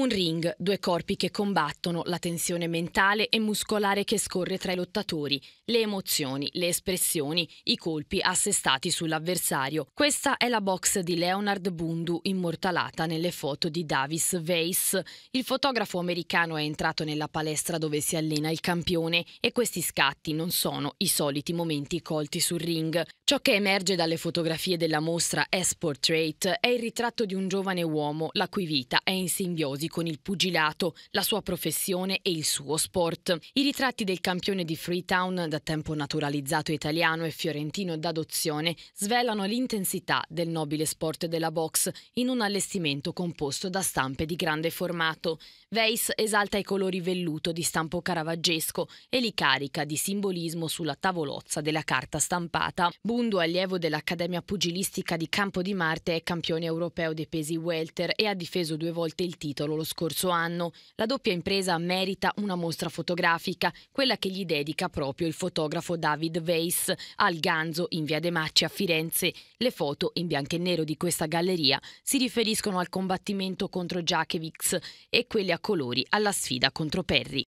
Un ring, due corpi che combattono, la tensione mentale e muscolare che scorre tra i lottatori, le emozioni, le espressioni, i colpi assestati sull'avversario. Questa è la box di Leonard Bundu immortalata nelle foto di Davis Weiss. Il fotografo americano è entrato nella palestra dove si allena il campione e questi scatti non sono i soliti momenti colti sul ring. Ciò che emerge dalle fotografie della mostra S-Portrait è il ritratto di un giovane uomo la cui vita è in simbiosi con il pugilato, la sua professione e il suo sport. I ritratti del campione di Freetown, da tempo naturalizzato italiano e fiorentino d'adozione, svelano l'intensità del nobile sport della box in un allestimento composto da stampe di grande formato. Weiss esalta i colori velluto di stampo caravaggesco e li carica di simbolismo sulla tavolozza della carta stampata. Bundu, allievo dell'Accademia Pugilistica di Campo di Marte, è campione europeo dei pesi welter e ha difeso due volte il titolo Bartolo lo scorso anno. La doppia impresa merita una mostra fotografica, quella che gli dedica proprio il fotografo David Weiss al Ganzo in via De Macci a Firenze. Le foto in bianco e nero di questa galleria si riferiscono al combattimento contro Jakevics e quelle a colori alla sfida contro Perry.